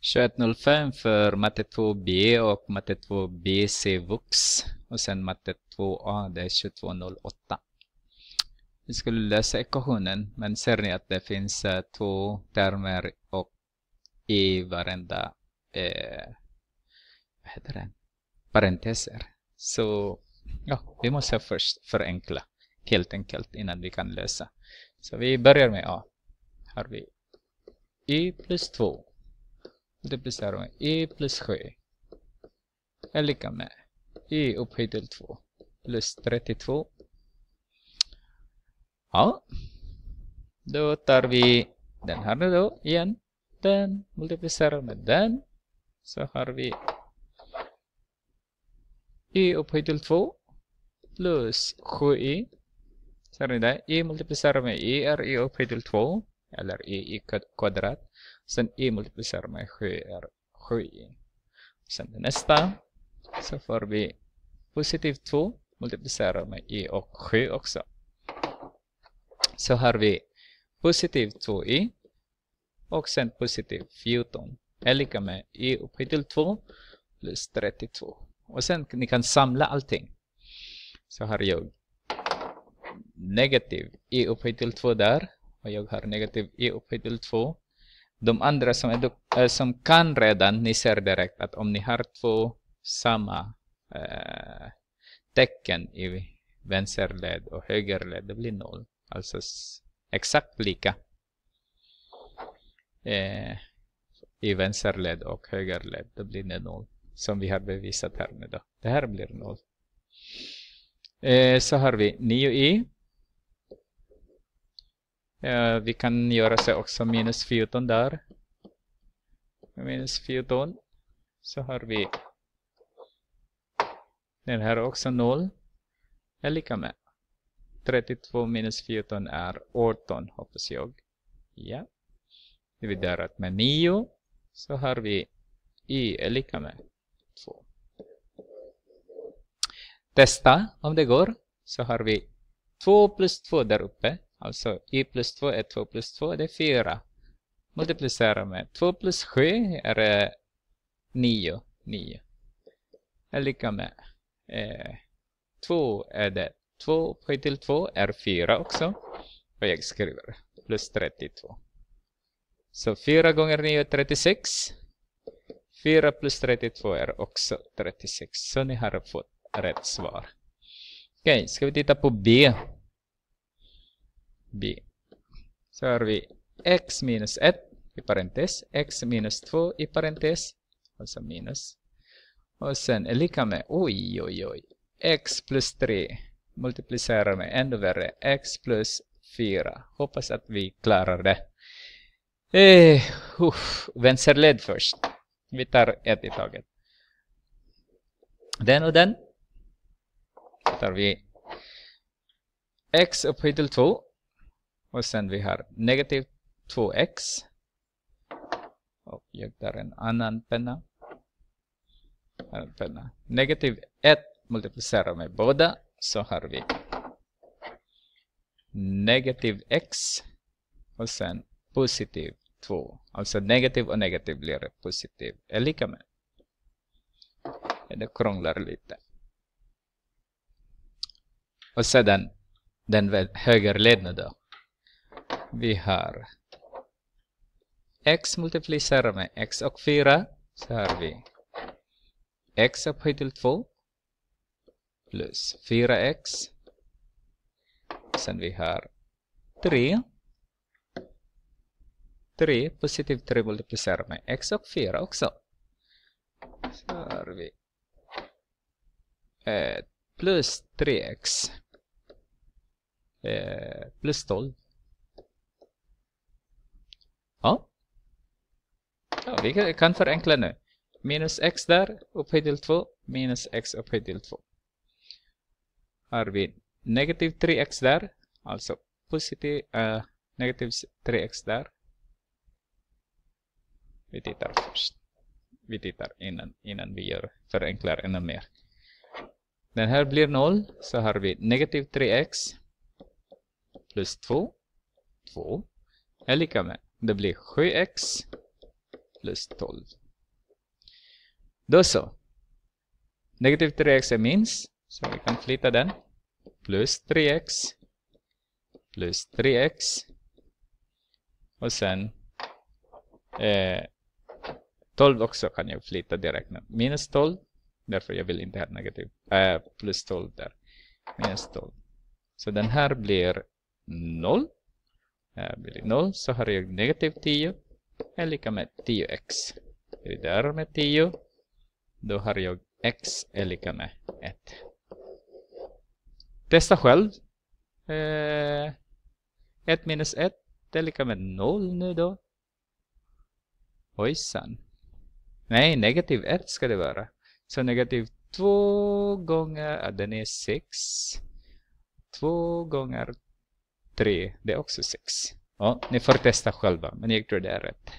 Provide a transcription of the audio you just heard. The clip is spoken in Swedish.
21.05 för matte 2B och matte 2BC VUX. Och sen matte 2A, det är 22.08. Vi skulle lösa ekvationen, men ser ni att det finns eh, två termer och e i varenda eh, vad heter det? parenteser. Så ja, vi måste först förenkla helt enkelt innan vi kan lösa. Så vi börjar med A. Har vi y plus 2 multiplicerar med e plus 7 är lika med e upphöjt till 2 plus 32. Ja, då tar vi den här då igen. Den multiplicerar med den. Så har vi e upphöjt till 2 plus 7 i Ser ni det? e multiplicerar med e är e upphöjt till 2 eller e i kvadrat. Sen i multiplicerar med 7 är 7e. Sen nästa så får vi positiv 2 multiplicerar med i och 7 också. Så har vi positiv 2 i och sen positiv 14 är lika med i upphöjt till 2 plus 32. Och sen ni kan samla allting. Så har jag negativ i upphöjt till 2 där och jag har negativ i upphöjt till 2. De andra som, är äh, som kan redan, ni ser direkt att om ni har två samma äh, tecken i vänsterled och högerled, det blir noll. Alltså exakt lika äh, i vänsterled och högerled, då blir det noll. Som vi har bevisat här nu då. Det här blir noll. så har vi 9i. Uh, vi kan göra så också minus 14 där. Minus 14. Så har vi den här också 0. Är lika med. 32 minus 14 är 18 hoppas jag. Ja. Dividerat med 9. Så har vi i är lika med 2. Testa om det går. Så har vi 2 plus 2 där uppe. Alltså i plus 2 är 2 plus 2, det är 4. Multiplicera med 2 plus 7 är 9. 9. Är lika med eh, 2 är det 2 7 till 2 är 4 också. Och jag skriver plus 32. Så 4 gånger 9 är 36. 4 plus 32 är också 36. Så ni har fått rätt svar. Okej, okay, ska vi titta på B b. Så har vi x minus 1 i parentes, x minus 2 i parentes, alltså minus. Och sen är lika med, oj oj oj, x plus 3 multiplicerar med ännu värre, x plus 4. Hoppas att vi klarar det. Eh, uh, vänsterled först. Vi tar ett i taget. Den och den Då tar vi x upphöjt till 2 och sen vi har negativ 2x. Och jag tar en annan penna. En penna. Negativ 1 multiplicerar med båda. Så har vi negativ x. Och sen positiv 2. Alltså negativ och negativ blir positiv. Är lika med. Det krånglar lite. Och sedan den högerled då vi har x multiplicerar med x och 4 så har vi x upphöjt till 2 plus 4x. Sen vi har 3. 3, positiv 3 multiplicerar med x och 4 också. Så har vi eh, plus 3x eh, plus 12. Ja. ja vi kan förenkla nu. Minus x där, upphöjt till 2, minus x upphöjt till 2. Har vi negativ 3x där, alltså positiv, äh, negativ 3x där. Vi tittar först. Vi tittar innan, innan vi gör förenklar ännu mer. Den här blir 0, så har vi negativ 3x plus 2, 2 är lika med det blir 7x plus 12. Då så. Negativ 3x är minst, så vi kan flytta den. Plus 3x plus 3x och sen eh, 12 också kan jag flytta direkt. Minus 12, därför jag vill inte ha negativ. Eh, plus 12 där. Minus 12. Så den här blir 0. Här blir det 0 så har jag negativ 10 är lika med 10x. Det där med 10 då har jag x är lika med 1. Testa själv. Eh, 1 minus 1 är lika med 0 nu då. Ojsan. Nej, negativ 1 ska det vara. Så negativ 2 gånger, ah, den är 6. 2 gånger 3, det är också 6. Ja, ni får testa själva, men jag tror det är rätt.